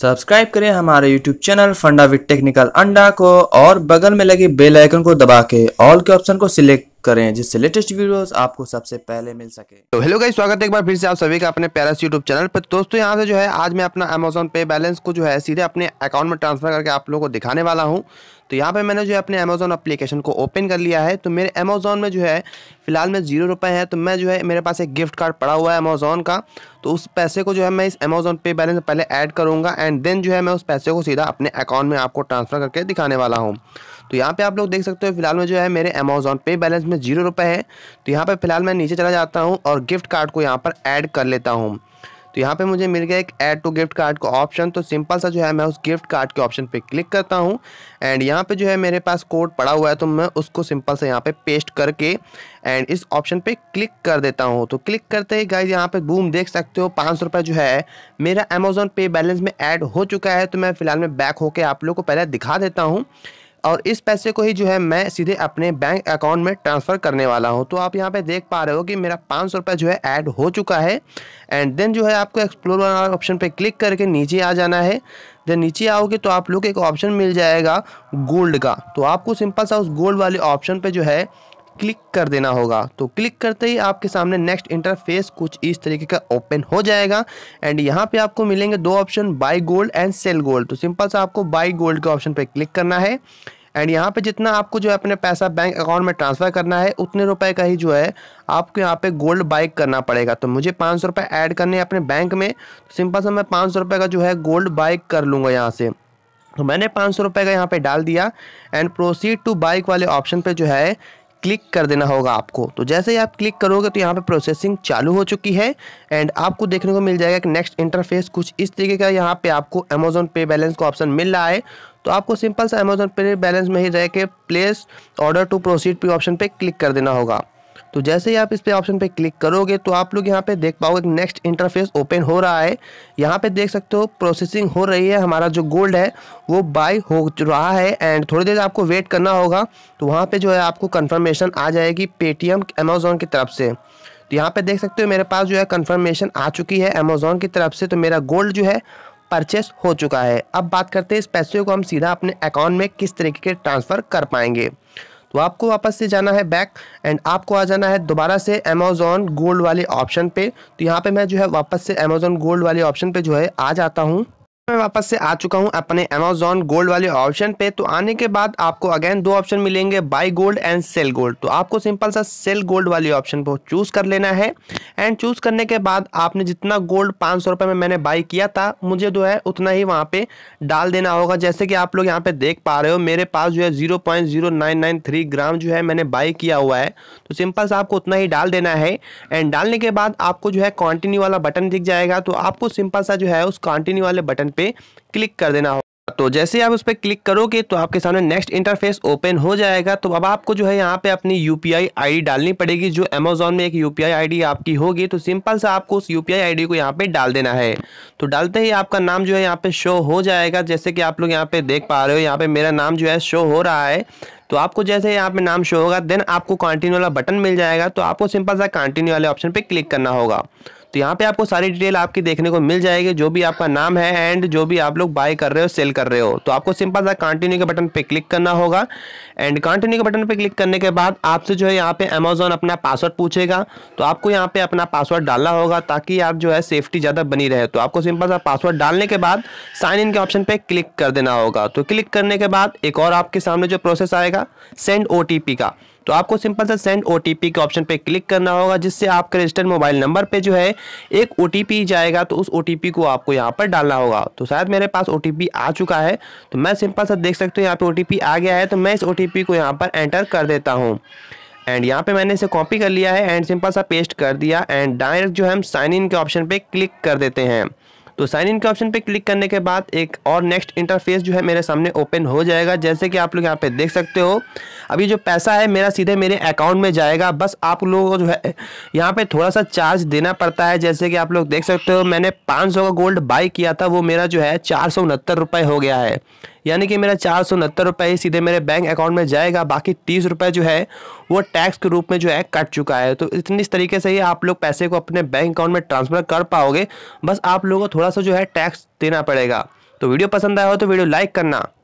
subscribe करें हमारे YouTube channel Funda with technical Anda को और बगल में लगी बेल आइकन को दबा के ऑल के ऑप्शन को सिलेक्ट करें जिससे लेटेस्ट वीडियोस आपको सबसे पहले मिल सके तो हेलो गाइस स्वागत है एक बार फिर से आप सभी का अपने पैरस यूट्यूब चैनल पर दोस्तों यहां से जो है आज मैं अपना अमेजोन पे बैलेंस को जो है सीधे अपने अकाउंट में ट्रांसफर करके आप लोगों को दिखाने वाला हूं तो यहां पे मैंने जो है अपने अमेजोन अप्लीकेशन को ओपन कर लिया है तो मेरे अमेजोन में जो है फिलहाल में जीरो रुपये है तो मैं जो है मेरे पास एक गिफ्ट कार्ड पड़ा हुआ है अमेजोन का तो उस पैसे को जो है मैं इस अमेजोन पे बैलेंस पहले ऐड करूँगा एंड देन जो है मैं उस पैसे को सीधा अपने अकाउंट में आपको ट्रांसफ़र करके दिखाने वाला हूँ तो यहाँ पे आप लोग देख सकते हो फिलहाल में जो है मेरे अमेजोन पे बैलेंस में जीरो रुपये है तो यहाँ पर फिलहाल मैं नीचे चला जाता हूँ और गिफ्ट कार्ड को यहाँ पर ऐड कर लेता हूँ तो यहाँ पे मुझे मिल गया एक ऐड टू गिफ्ट कार्ड का ऑप्शन तो सिंपल सा जो है मैं उस गिफ्ट कार्ड के ऑप्शन पे क्लिक करता हूँ एंड यहाँ पे जो है मेरे पास कोड पड़ा हुआ है तो मैं उसको सिंपल से यहाँ पे पेस्ट करके एंड इस ऑप्शन पे क्लिक कर देता हूँ तो क्लिक करते ही गाइज यहाँ पे बूम देख सकते हो पाँच रुपये जो है मेरा अमेजोन पे बैलेंस में ऐड हो चुका है तो मैं फिलहाल में बैक होकर आप लोग को पहले दिखा देता हूँ और इस पैसे को ही जो है मैं सीधे अपने बैंक अकाउंट में ट्रांसफ़र करने वाला हूँ तो आप यहाँ पे देख पा रहे हो कि मेरा पाँच सौ जो है ऐड हो चुका है एंड देन जो है आपको एक्सप्लोर वाला ऑप्शन पे क्लिक करके नीचे आ जाना है देन नीचे आओगे तो आप लोग एक ऑप्शन मिल जाएगा गोल्ड का तो आपको सिंपल सा उस गोल्ड वाले ऑप्शन पर जो है क्लिक कर देना होगा तो क्लिक करते ही आपके सामने नेक्स्ट इंटरफेस कुछ इस तरीके का ओपन हो जाएगा एंड यहाँ पे आपको मिलेंगे दो option buy gold and sell gold तो सिंपल सा आपको बाई गोल्ड के ऑप्शन पर क्लिक करना है एंड यहाँ पे जितना आपको जो है अपने पैसा बैंक अकाउंट में ट्रांसफ़र करना है उतने रुपए का ही जो है आपको यहाँ पे गोल्ड बाइक करना पड़ेगा तो मुझे पाँच सौ रुपए ऐड करने हैं अपने बैंक में तो सिंपल सा मैं पाँच सौ रुपए का जो है गोल्ड बाइक कर लूँगा यहाँ से तो मैंने पाँच सौ रुपए का यहाँ पे डाल दिया एंड प्रोसीड टू बाइक वाले ऑप्शन पे जो है क्लिक कर देना होगा आपको तो जैसे ही आप क्लिक करोगे तो यहाँ पे प्रोसेसिंग चालू हो चुकी है एंड आपको देखने को मिल जाएगा कि नेक्स्ट इंटरफेस कुछ इस तरीके का यहाँ पे आपको अमेजोन पे बैलेंस का ऑप्शन मिल रहा है तो आपको सिंपल सा अमेजोन पे बैलेंस में ही रह के place order to proceed pay option पे क्लिक कर देना होगा तो जैसे ही आप इस पे ऑप्शन पे क्लिक करोगे तो आप लोग यहाँ पे देख पाओगे नेक्स्ट इंटरफेस ओपन हो रहा है यहाँ पे देख सकते हो प्रोसेसिंग हो रही है हमारा जो गोल्ड है वो बाय हो रहा है एंड थोड़ी देर आपको वेट करना होगा तो वहाँ पर जो है आपको कन्फर्मेशन आ जाएगी पेटीएम अमेज़ोन की तरफ से तो यहाँ पे देख सकते हो मेरे पास जो है कन्फर्मेशन आ चुकी है अमेज़ोन की तरफ से तो मेरा गोल्ड जो है परचेस हो चुका है अब बात करते हैं इस पैसे को हम सीधा अपने अकाउंट में किस तरीके के ट्रांसफ़र कर पाएंगे तो आपको वापस से जाना है बैक एंड आपको आ जाना है दोबारा से अमेजोन गोल्ड वाले ऑप्शन पे तो यहाँ पे मैं जो है वापस से अमेजोन गोल्ड वाले ऑप्शन पे जो है आ जाता हूँ मैं वापस से आ चुका हूं अपने अमेजोन गोल्ड वाले ऑप्शन पे तो आने के बाद आपको अगेन दो ऑप्शन मिलेंगे buy gold and sell gold तो आपको सिंपल सा सेल गोल्ड वाले ऑप्शन को चूज़ कर लेना है एंड चूज़ करने के बाद आपने जितना गोल्ड पाँच सौ में मैंने बाई किया था मुझे जो है उतना ही वहाँ पे डाल देना होगा जैसे कि आप लोग यहाँ पे देख पा रहे हो मेरे पास जो है ज़ीरो ग्राम जो है मैंने बाई किया हुआ है तो सिंपल सा आपको उतना ही डाल देना है एंड डालने के बाद आपको जो है कॉन्टिन्यू वाला बटन दिख जाएगा तो आपको सिंपल सा जो है उस कॉन्टिन्यू वाले बटन पे क्लिक कर देना होगा तो जैसे आप उस पर क्लिक करोगे तो आपके सामने नेक्स्ट इंटरफेस ओपन हो जाएगा तो अब आपको जो है यहाँ पे अपनी यू पी डालनी पड़ेगी जो अमेजोन में एक यू पी आपकी होगी तो सिंपल सा आपको उस यू पी को यहाँ पे डाल देना है तो डालते ही आपका नाम जो है यहाँ पे शो हो जाएगा जैसे कि आप लोग यहाँ पे देख पा रहे हो यहाँ पे मेरा नाम जो है शो हो रहा है तो आपको जैसे यहाँ पे नाम शो होगा देन आपको कॉन्टिन्यू वाला बटन मिल जाएगा तो आपको सिंपल सा कॉन्टिन्यू वाले ऑप्शन पर क्लिक करना होगा तो यहाँ पे आपको सारी डिटेल आपकी देखने को मिल जाएगी जो भी आपका नाम है एंड जो भी आप लोग बाय कर रहे हो सेल कर रहे हो तो आपको सिंपल सा कंटिन्यू के बटन पे क्लिक करना होगा एंड कंटिन्यू के बटन पे क्लिक करने के बाद आपसे जो है यहाँ पे अमेजोन अपना पासवर्ड पूछेगा तो आपको यहाँ पे अपना पासवर्ड डालना होगा ताकि आप जो है सेफ्टी ज़्यादा बनी रहे तो आपको सिंपल सा पासवर्ड डालने के बाद साइन इन के ऑप्शन पर क्लिक कर देना होगा तो क्लिक करने के बाद एक और आपके सामने जो प्रोसेस आएगा सेंड ओ का तो आपको सिंपल सा सेंड ओ के ऑप्शन पर क्लिक करना होगा जिससे आपके रजिस्टर्ड मोबाइल नंबर पर जो है एक ओ जाएगा तो उस ओ को आपको यहाँ पर डालना होगा तो शायद मेरे पास ओ आ चुका है तो मैं सिंपल सा देख सकते हो यहाँ पे ओ आ गया है तो मैं इस ओ को यहाँ पर एंटर कर देता हूँ एंड यहाँ पे मैंने इसे कॉपी कर लिया है एंड सिंपल सा पेस्ट कर दिया एंड डायरेक्ट जो है हम साइन इन के ऑप्शन पे क्लिक कर देते हैं तो साइन इन के ऑप्शन पे क्लिक करने के बाद एक और नेक्स्ट इंटरफेस जो है मेरे सामने ओपन हो जाएगा जैसे कि आप लोग यहाँ पे देख सकते हो अभी जो पैसा है मेरा सीधे मेरे अकाउंट में जाएगा बस आप लोगों को जो है यहाँ पे थोड़ा सा चार्ज देना पड़ता है जैसे कि आप लोग देख सकते हो मैंने पाँच का गोल्ड बाई किया था वो मेरा जो है चार हो गया है यानी कि मेरा चार सौ उनहत्तर रुपये सीधे मेरे बैंक अकाउंट में जाएगा बाकी तीस रुपये जो है वो टैक्स के रूप में जो है कट चुका है तो इतनी इस तरीके से ही आप लोग पैसे को अपने बैंक अकाउंट में ट्रांसफ़र कर पाओगे बस आप लोगों को थोड़ा सा जो है टैक्स देना पड़ेगा तो वीडियो पसंद आया हो तो वीडियो लाइक करना